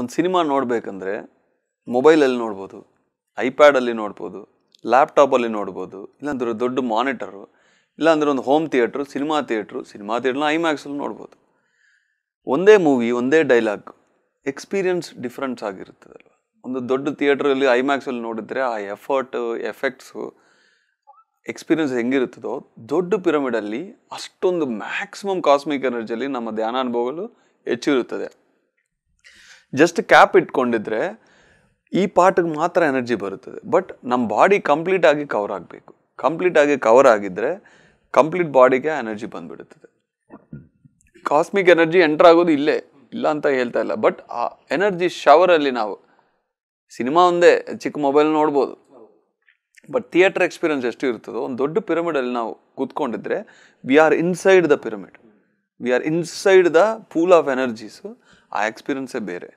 ಒಂದು ಸಿನಿಮಾ ನೋಡಬೇಕಂದ್ರೆ ಮೊಬೈಲಲ್ಲಿ ನೋಡ್ಬೋದು ಐಪ್ಯಾಡಲ್ಲಿ ನೋಡ್ಬೋದು ಲ್ಯಾಪ್ಟಾಪಲ್ಲಿ ನೋಡ್ಬೋದು ಇಲ್ಲಾಂದ್ರೆ ದೊಡ್ಡ ಮಾನಿಟರು ಇಲ್ಲಾಂದ್ರೆ ಒಂದು home theatre cinema theatre cinema ಥಿಯೇಟ್ರನ್ನ ಐಮ್ಯಾಕ್ಸಲ್ಲಿ ನೋಡ್ಬೋದು ಒಂದೇ ಮೂವಿ ಒಂದೇ ಡೈಲಾಗ್ ಎಕ್ಸ್ಪೀರಿಯನ್ಸ್ ಡಿಫ್ರೆನ್ಸ್ ಆಗಿರುತ್ತದಲ್ವ ಒಂದು ದೊಡ್ಡ ಥಿಯೇಟ್ರಲ್ಲಿ ಐಮ್ಯಾಕ್ಸಲ್ಲಿ ನೋಡಿದರೆ ಆ ಎಫರ್ಟ್ ಎಫೆಕ್ಟ್ಸು ಎಕ್ಸ್ಪೀರಿಯನ್ಸ್ ಹೆಂಗಿರುತ್ತದೋ ದೊಡ್ಡ ಪಿರಮಿಡಲ್ಲಿ ಅಷ್ಟೊಂದು ಮ್ಯಾಕ್ಸಿಮಮ್ ಕಾಸ್ಮಿಕ್ ಎನರ್ಜಿಯಲ್ಲಿ ನಮ್ಮ ಧ್ಯಾನ ಅನುಭವಗಳು ಹೆಚ್ಚಿರುತ್ತದೆ ಜಸ್ಟ್ ಕ್ಯಾಪ್ ಇಟ್ಕೊಂಡಿದ್ರೆ ಈ ಪಾರ್ಟ್ಗೆ ಮಾತ್ರ ಎನರ್ಜಿ ಬರುತ್ತದೆ ಬಟ್ ನಮ್ಮ ಬಾಡಿ ಕಂಪ್ಲೀಟಾಗಿ ಕವರ್ ಆಗಬೇಕು ಕಂಪ್ಲೀಟಾಗಿ ಕವರ್ ಆಗಿದ್ರೆ ಕಂಪ್ಲೀಟ್ ಬಾಡಿಗೆ ಎನರ್ಜಿ ಬಂದುಬಿಡುತ್ತದೆ ಕಾಸ್ಮಿಕ್ ಎನರ್ಜಿ ಎಂಟರ್ ಆಗೋದು ಇಲ್ಲೇ ಇಲ್ಲ ಅಂತ ಹೇಳ್ತಾ ಇಲ್ಲ ಬಟ್ ಆ ಎನರ್ಜಿ ಶವರಲ್ಲಿ ನಾವು ಸಿನಿಮಾ ಒಂದೇ ಚಿಕ್ಕ ಮೊಬೈಲ್ ನೋಡ್ಬೋದು ಬಟ್ ಥಿಯೇಟರ್ ಎಕ್ಸ್ಪೀರಿಯನ್ಸ್ ಎಷ್ಟು ಇರ್ತದೋ ಒಂದು ದೊಡ್ಡ ಪಿರಮಿಡಲ್ಲಿ ನಾವು ಕೂತ್ಕೊಂಡಿದ್ರೆ we are inside the pyramid we are inside the pool of energies ಆ ಎಕ್ಸ್ಪೀರಿಯನ್ಸೇ ಬೇರೆ